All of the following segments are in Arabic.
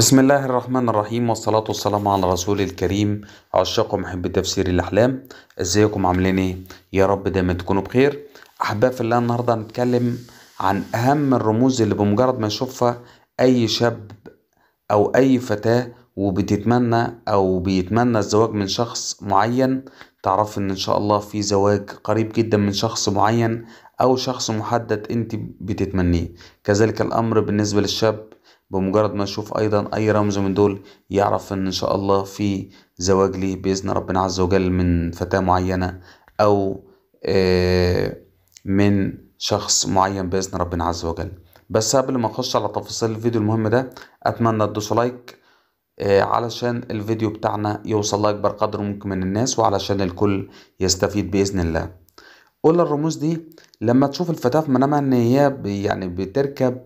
بسم الله الرحمن الرحيم والصلاة والسلام على رسول الكريم عشاق ومحب تفسير الأحلام ازيكم عاملين ايه يا رب دايما تكونوا بخير أحباب في الله النهاردة هنتكلم عن أهم الرموز اللي بمجرد ما يشوفها أي شاب أو أي فتاة وبتتمنى أو بيتمنى الزواج من شخص معين تعرف ان ان شاء الله في زواج قريب جدا من شخص معين او شخص محدد انت بتتمنيه كذلك الامر بالنسبة للشاب بمجرد ما يشوف ايضا اي رمز من دول يعرف ان ان شاء الله في زواج ليه باذن ربنا عز وجل من فتاة معينة او آه، من شخص معين باذن ربنا عز وجل بس قبل ما اخش على تفاصيل الفيديو المهم ده اتمنى تدوسوا لايك آه، علشان الفيديو بتاعنا يوصل لأكبر قدر ممكن من الناس وعلشان الكل يستفيد بإذن الله قول الرموز دي لما تشوف الفتاة في منامها إن هي يعني بتركب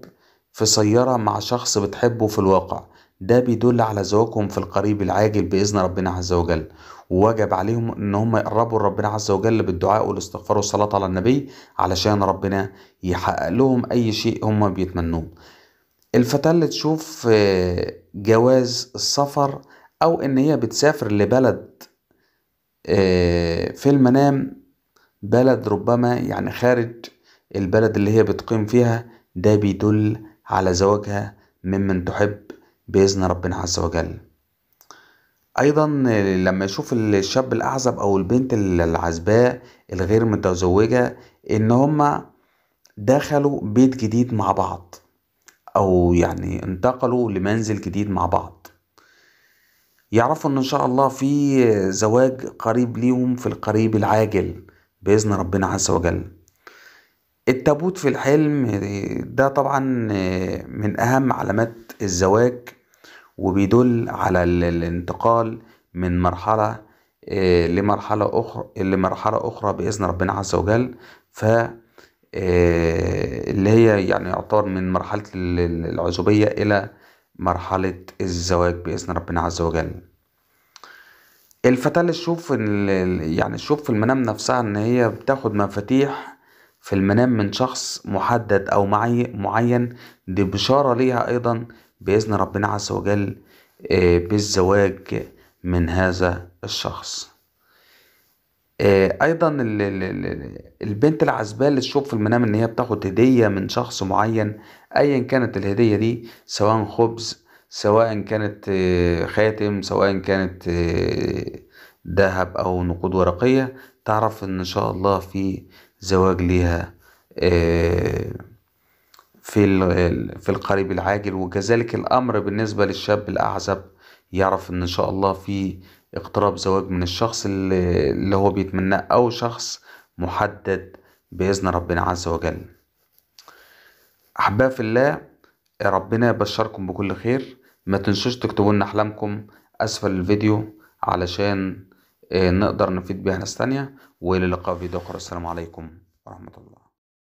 في سيارة مع شخص بتحبه في الواقع ده بيدل على زواجهم في القريب العاجل بإذن ربنا عز وجل ووجب عليهم إن هم يقربوا لربنا عز وجل بالدعاء والاستغفار والصلاة على النبي علشان ربنا يحقق لهم أي شيء هم بيتمنوه الفتاة اللي تشوف آه، جواز السفر أو إن هي بتسافر لبلد آه، في المنام بلد ربما يعني خارج البلد اللي هي بتقيم فيها ده بيدل على زواجها ممن تحب بإذن ربنا عز وجل أيضا لما يشوف الشاب الأعزب أو البنت العزباء الغير متزوجة إن هما دخلوا بيت جديد مع بعض او يعني انتقلوا لمنزل جديد مع بعض يعرفوا ان ان شاء الله في زواج قريب ليهم في القريب العاجل باذن ربنا عز وجل التابوت في الحلم ده طبعا من اهم علامات الزواج وبيدل على الانتقال من مرحلة آه، لمرحلة أخرى لمرحلة أخرى بإذن ربنا عز وجل ف آه، اللي هي يعني يعتبر من مرحلة العزوبية إلى مرحلة الزواج بإذن ربنا عز وجل الفتاة اللي تشوف يعني تشوف في المنام نفسها إن هي بتاخد مفاتيح في المنام من شخص محدد أو معين دي بشارة ليها أيضا بإذن ربنا عز وجل آه، بالزواج من هذا الشخص آه، ايضا البنت العزباء اللي تشوف في المنام ان هي بتاخد هدية من شخص معين ايا كانت الهدية دي سواء خبز سواء كانت آه، خاتم سواء كانت دهب آه، او نقود ورقية تعرف ان شاء الله في زواج ليها في في القريب العاجل وكذلك الامر بالنسبة للشاب الاعزب يعرف ان شاء الله في اقتراب زواج من الشخص اللي, هو بيتمناه أو شخص محدد بإذن ربنا عز وجل أحباء في الله ربنا يبشركم بكل خير ما تنسوش تكتبوا لنا أحلامكم أسفل الفيديو علشان آه، نقدر نفيد بيها ناس تانية وإلى اللقاء في فيديو آخر السلام عليكم ورحمة الله